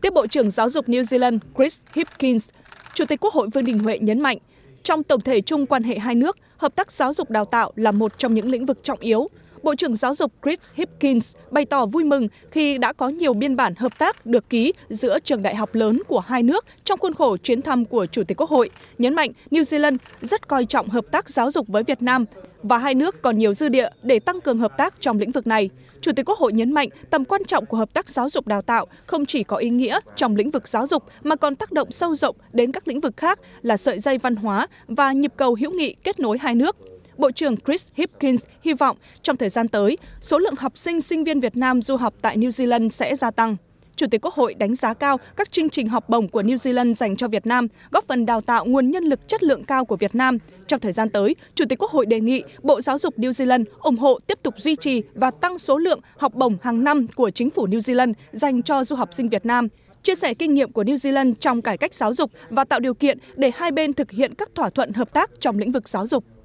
Tiếp Bộ trưởng Giáo dục New Zealand Chris Hipkins, Chủ tịch Quốc hội Vương Đình Huệ nhấn mạnh, trong tổng thể chung quan hệ hai nước, hợp tác giáo dục đào tạo là một trong những lĩnh vực trọng yếu. Bộ trưởng Giáo dục Chris Hipkins bày tỏ vui mừng khi đã có nhiều biên bản hợp tác được ký giữa trường đại học lớn của hai nước trong khuôn khổ chuyến thăm của Chủ tịch Quốc hội, nhấn mạnh New Zealand rất coi trọng hợp tác giáo dục với Việt Nam và hai nước còn nhiều dư địa để tăng cường hợp tác trong lĩnh vực này chủ tịch quốc hội nhấn mạnh tầm quan trọng của hợp tác giáo dục đào tạo không chỉ có ý nghĩa trong lĩnh vực giáo dục mà còn tác động sâu rộng đến các lĩnh vực khác là sợi dây văn hóa và nhịp cầu hữu nghị kết nối hai nước Bộ trưởng Chris Hipkins hy vọng trong thời gian tới, số lượng học sinh sinh viên Việt Nam du học tại New Zealand sẽ gia tăng chủ tịch Quốc hội đánh giá cao các chương trình học bổng của New Zealand dành cho Việt Nam, góp phần đào tạo nguồn nhân lực chất lượng cao của Việt Nam. Trong thời gian tới, Chủ tịch Quốc hội đề nghị Bộ Giáo dục New Zealand ủng hộ tiếp tục duy trì và tăng số lượng học bổng hàng năm của chính phủ New Zealand dành cho du học sinh Việt Nam chia sẻ kinh nghiệm của New Zealand trong cải cách giáo dục và tạo điều kiện để hai bên thực hiện các thỏa thuận hợp tác trong lĩnh vực giáo dục.